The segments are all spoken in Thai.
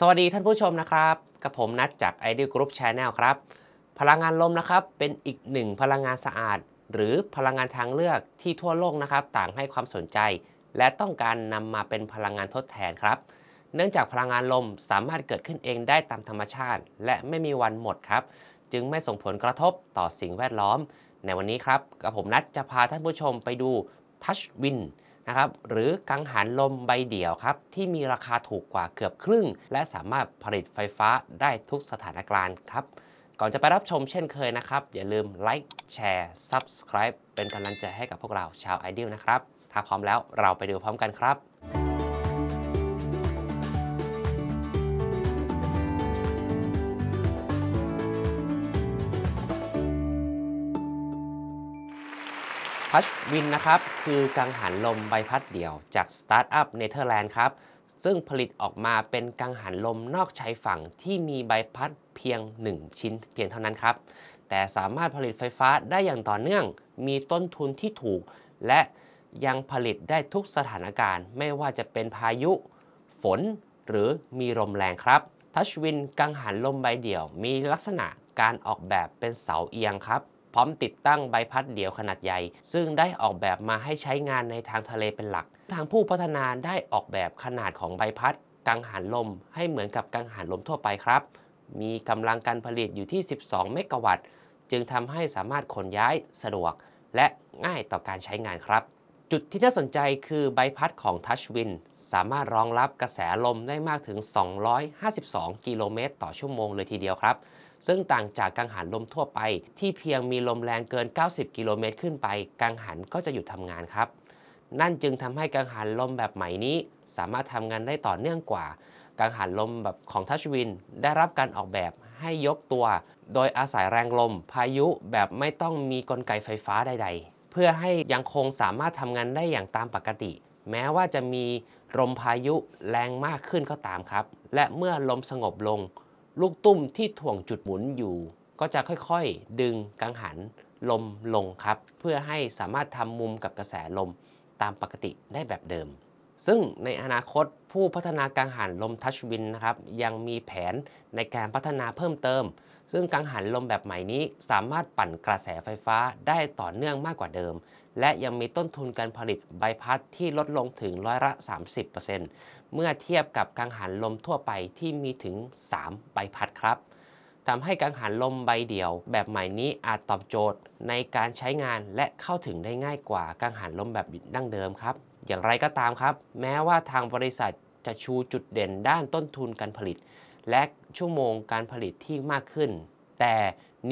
สวัสดีท่านผู้ชมนะครับ กับผมนัดจาก Ideal Group Channel ครับ พลังงานลมนะครับ เป็นอีกหนึ่งพลังงานสะอาด หรือพลังงานทางเลือกที่ทั่วโลกนะครับ ต่างให้ความสนใจ และต้องการนำมาเป็นพลังงานทดแทนครับ เนื่องจากพลังงานลมสามารถเกิดขึ้นเองได้ตามธรรมชาติ และไม่มีวันหมดครับ จึงไม่ส่งผลกระทบต่อสิ่งแวดล้อม ในวันนี้ครับกับผมนัดจะพาท่านผู้ชมไปดูทัชวินนะครับหรือกังหันลมใบเดี่ยวครับ ที่มีราคาถูกกว่าเกือบครึ่ง และสามารถผลิตไฟฟ้าได้ทุกสถานการณ์ครับ ก่อนจะไปรับชมเช่นเคยนะครับ อย่าลืมไลค์แชร์ Subscribe เป็นกำลังใจให้กับพวกเราชาวไอเดียนะครับ ถ้าพร้อมแล้วเราไปดูพร้อมกันครับัดวินนะครับคือกังหันลมใบพัดเดี่ยวจากสตาร์ทอัพเนเธอร์แลนด์ครับ ซึ่งผลิตออกมาเป็นกังหันลมนอกชายฝั่งที่มีใบพัดเพียง 1 ชิ้นเพียงเท่านั้นครับ แต่สามารถผลิตไฟฟ้าได้อย่างต่อเนื่องมีต้นทุนที่ถูก และยังผลิตได้ทุกสถานการณ์ ไม่ว่าจะเป็นพายุ ฝนหรือมีลมแรงครับทัชวินกังหันลมใบเดี่ยวมีลักษณะการออกแบบเป็นเสาเอียงครับพร้อมติดตั้งใบพัดเดี่ยวขนาดใหญ่ ซึ่งได้ออกแบบมาให้ใช้งานในทางทะเลเป็นหลัก ทางผู้พัฒนาได้ออกแบบขนาดของใบพัด กังหันลมให้เหมือนกับกังหันลมทั่วไปครับ มีกำลังการผลิตอยู่ที่ 12 เมกะวัตต์จึงทำให้สามารถขนย้าย สะดวก และง่ายต่อการใช้งานครับ จุดที่น่าสนใจคือใบพัดของ Touchwind สามารถรองรับกระแสลมได้มากถึง 252 กิโลเมตร ต่อชั่วโมงเลยทีเดียวครับซึ่งต่างจากกังหันลมทั่วไปที่เพียงมีลมแรงเกิน 90 กิโลเมตรขึ้นไปกังหันก็จะหยุดทำงานครับ นั่นจึงทำให้กังหันลมแบบใหม่นี้ สามารถทำงานได้ต่อเนื่องกว่า กังหันลมแบบของทัชวิน ได้รับการออกแบบให้ยกตัว โดยอาศัยแรงลมพายุแบบไม่ต้องมีกลไกไฟฟ้าใด ๆ เพื่อให้ยังคงสามารถทำงานได้อย่างตามปกติ แม้ว่าจะมีลมพายุแรงมากขึ้นก็ตามครับ และเมื่อลมสงบลงลูกตุ้มที่ถ่วงจุดหมุนอยู่ก็จะค่อยๆ ดึงกังหันลมลงครับ เพื่อให้สามารถทำมุมกับกระแสลมตามปกติได้แบบเดิม ซึ่งในอนาคตผู้พัฒนากังหันลมทัชวินนะครับ ยังมีแผนในการพัฒนาเพิ่มเติม ซึ่งกังหันลมแบบใหม่นี้สามารถปั่นกระแสไฟฟ้าได้ต่อเนื่องมากกว่าเดิมและยังมีต้นทุนการผลิตใบพัดที่ลดลงถึงร้อยละ 30%เมื่อเทียบกับกังหันลมทั่วไปที่มีถึง3ใบพัดครับทำให้กังหันลมใบเดียว แบบใหม่นี้อาจตอบโจทย์ในการใช้งานและเข้าถึงได้ง่ายกว่ากังหันลมแบบดั้งเดิมครับ อย่างไรก็ตามครับ แม้ว่าทางบริษัทจะชูจุดเด่นด้านต้นทุนการผลิต และชั่วโมงการผลิตที่มากขึ้น แต่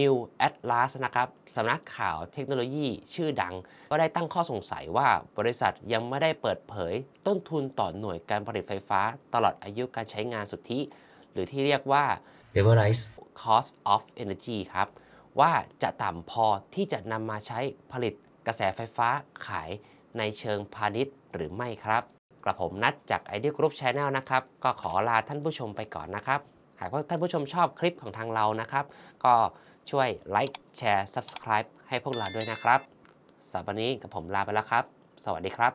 New Atlas นะครับสำนักข่าวเทคโนโลยีชื่อดัง ก็ได้ตั้งข้อสงสัยว่าบริษัทยังไม่ได้เปิดเผย ต้นทุนต่อหน่วยการผลิตไฟฟ้าตลอดอายุการใช้งานสุทธิหรือที่เรียกว่า l e v e r i z e Cost of Energy ครับ ว่าจะต่ำพอที่จะนำมาใช้ผลิตกระแสไฟฟ้าขายในเชิงพาณิชย์หรือไม่ครับ กระผมนัดจากไอเดียกรุ๊ปชาแนลนะครับก็ขอลาท่านผู้ชมไปก่อนนะครับหากว่าท่านผู้ชมชอบคลิปของทางเรานะครับ ก็ช่วยไลค์แชร์ Subscribe ให้พวกเราด้วยนะครับ สำหรับวันนี้กับผมลาไปแล้วครับ สวัสดีครับ